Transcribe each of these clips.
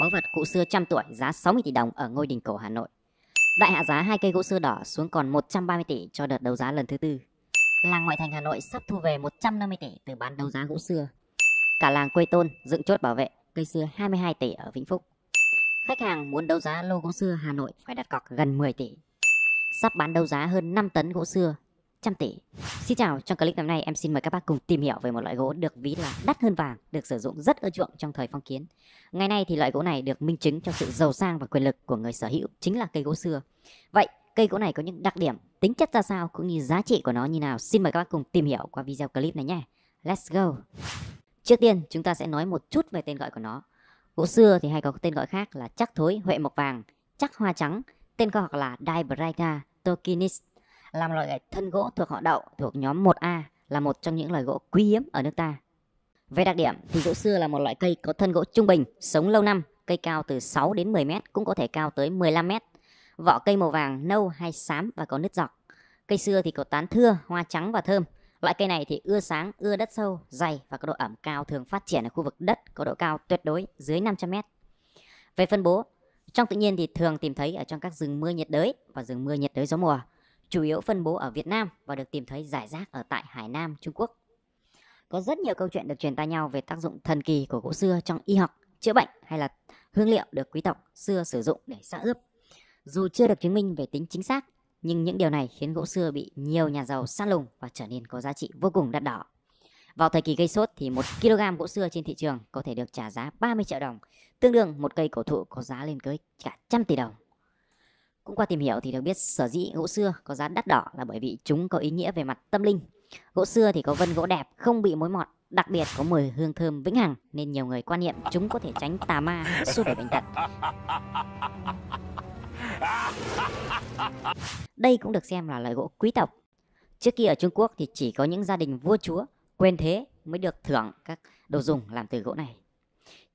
Báu vật cụ xưa trăm tuổi giá 60 tỷ đồng ở ngôi đình cổ Hà Nội. Đại hạ giá hai cây gỗ xưa đỏ xuống còn 130 tỷ cho đợt đấu giá lần thứ tư. Làng ngoại thành Hà Nội sắp thu về 150 tỷ từ bán đấu giá gỗ xưa. Cả làng Quê Tôn dựng chốt bảo vệ cây xưa 22 tỷ ở Vĩnh Phúc. Khách hàng muốn đấu giá lô gỗ xưa Hà Nội phải đặt cọc gần 10 tỷ. Sắp bán đấu giá hơn 5 tấn gỗ xưa trăm tỷ. Xin chào, trong clip ngày hôm nay em xin mời các bác cùng tìm hiểu về một loại gỗ được ví là đắt hơn vàng, được sử dụng rất ưa chuộng trong thời phong kiến. Ngày nay thì loại gỗ này được minh chứng cho sự giàu sang và quyền lực của người sở hữu chính là cây gỗ xưa. Vậy cây gỗ này có những đặc điểm, tính chất ra sao cũng như giá trị của nó như nào? Xin mời các bác cùng tìm hiểu qua video clip này nhé. Let's go. Trước tiên, chúng ta sẽ nói một chút về tên gọi của nó. Gỗ xưa thì hay có tên gọi khác là chắc thối, huệ mộc vàng, chắc hoa trắng, tên khoa học là Dibranca tokinis làm loại gạch thân gỗ thuộc họ đậu thuộc nhóm 1A là một trong những loại gỗ quý hiếm ở nước ta. Về đặc điểm thì gỗ xưa là một loại cây có thân gỗ trung bình, sống lâu năm, cây cao từ 6 đến 10 mét, cũng có thể cao tới 15 mét. Vỏ cây màu vàng, nâu hay xám và có nứt dọc. Cây xưa thì có tán thưa, hoa trắng và thơm. Loại cây này thì ưa sáng, ưa đất sâu, dày và có độ ẩm cao thường phát triển ở khu vực đất có độ cao tuyệt đối dưới 500 mét. Về phân bố, trong tự nhiên thì thường tìm thấy ở trong các rừng mưa nhiệt đới và rừng mưa nhiệt đới gió mùa chủ yếu phân bố ở Việt Nam và được tìm thấy rải rác ở tại Hải Nam, Trung Quốc. Có rất nhiều câu chuyện được truyền tai nhau về tác dụng thần kỳ của gỗ xưa trong y học, chữa bệnh hay là hương liệu được quý tộc xưa sử dụng để xã ướp. Dù chưa được chứng minh về tính chính xác, nhưng những điều này khiến gỗ xưa bị nhiều nhà giàu săn lùng và trở nên có giá trị vô cùng đắt đỏ. Vào thời kỳ gây sốt thì 1 kg gỗ xưa trên thị trường có thể được trả giá 30 triệu đồng, tương đương một cây cổ thụ có giá lên tới cả trăm tỷ đồng. Cũng qua tìm hiểu thì được biết sở dĩ gỗ xưa có giá đắt đỏ là bởi vì chúng có ý nghĩa về mặt tâm linh. Gỗ xưa thì có vân gỗ đẹp, không bị mối mọt, đặc biệt có mùi hương thơm vĩnh hằng nên nhiều người quan niệm chúng có thể tránh tà ma, xua đuổi bệnh tật. Đây cũng được xem là loại gỗ quý tộc. Trước kia ở Trung Quốc thì chỉ có những gia đình vua chúa, quyền thế mới được thưởng các đồ dùng làm từ gỗ này.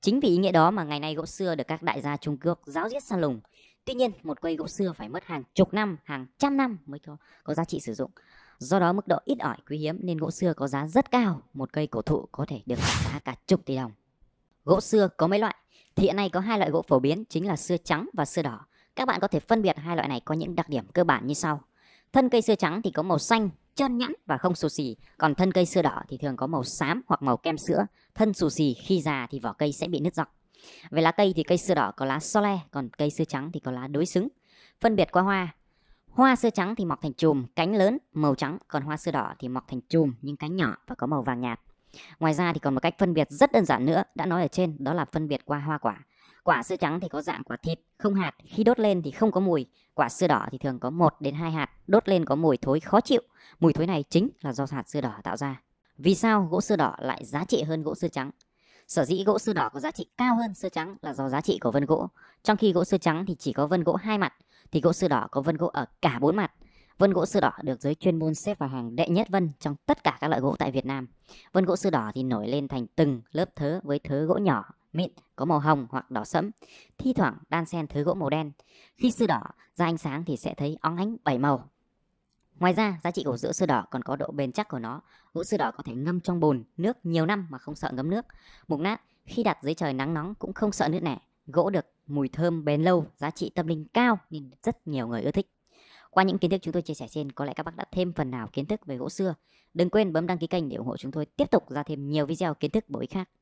Chính vì ý nghĩa đó mà ngày nay gỗ xưa được các đại gia Trung Quốc giáo diết săn lùng. Tuy nhiên, một cây gỗ xưa phải mất hàng chục năm, hàng trăm năm mới có, có giá trị sử dụng. Do đó mức độ ít ỏi quý hiếm nên gỗ xưa có giá rất cao, một cây cổ thụ có thể được giá cả chục tỷ đồng. Gỗ xưa có mấy loại? Thì hiện nay có hai loại gỗ phổ biến chính là xưa trắng và xưa đỏ. Các bạn có thể phân biệt hai loại này có những đặc điểm cơ bản như sau. Thân cây xưa trắng thì có màu xanh, trơn nhẵn và không xù xì. Còn thân cây xưa đỏ thì thường có màu xám hoặc màu kem sữa. Thân xù xì khi già thì vỏ cây sẽ bị nứt dọc. Về lá cây thì cây xưa đỏ có lá so le, còn cây xưa trắng thì có lá đối xứng. Phân biệt qua hoa. Hoa xưa trắng thì mọc thành chùm, cánh lớn, màu trắng, còn hoa xưa đỏ thì mọc thành chùm nhưng cánh nhỏ và có màu vàng nhạt. Ngoài ra thì còn một cách phân biệt rất đơn giản nữa đã nói ở trên đó là phân biệt qua hoa quả. Quả sưa trắng thì có dạng quả thịt, không hạt, khi đốt lên thì không có mùi. Quả sưa đỏ thì thường có 1 đến 2 hạt, đốt lên có mùi thối khó chịu. Mùi thối này chính là do hạt sưa đỏ tạo ra. Vì sao gỗ sưa đỏ lại giá trị hơn gỗ sưa trắng? Sở dĩ gỗ sưa đỏ có giá trị cao hơn sưa trắng là do giá trị của vân gỗ. Trong khi gỗ sưa trắng thì chỉ có vân gỗ hai mặt, thì gỗ sưa đỏ có vân gỗ ở cả bốn mặt. Vân gỗ sưa đỏ được giới chuyên môn xếp vào hàng đệ nhất vân trong tất cả các loại gỗ tại Việt Nam. Vân gỗ sưa đỏ thì nổi lên thành từng lớp thớ với thớ gỗ nhỏ, mịn có màu hồng hoặc đỏ sẫm, thi thoảng đan xen thứ gỗ màu đen. Khi sư đỏ ra ánh sáng thì sẽ thấy óng ánh bảy màu. Ngoài ra, giá trị của gỗ sư đỏ còn có độ bền chắc của nó. Gỗ sư đỏ có thể ngâm trong bồn nước nhiều năm mà không sợ ngấm nước. Mục nát khi đặt dưới trời nắng nóng cũng không sợ nước nẻ. Gỗ được mùi thơm bền lâu, giá trị tâm linh cao nên rất nhiều người ưa thích. Qua những kiến thức chúng tôi chia sẻ trên, có lẽ các bác đã thêm phần nào kiến thức về gỗ xưa. Đừng quên bấm đăng ký kênh để ủng hộ chúng tôi tiếp tục ra thêm nhiều video kiến thức bổ ích khác.